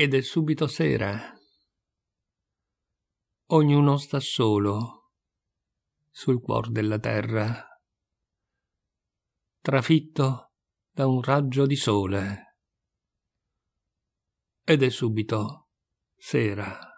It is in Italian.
ed è subito sera. Ognuno sta solo sul cuor della terra, trafitto da un raggio di sole. Ed è subito sera.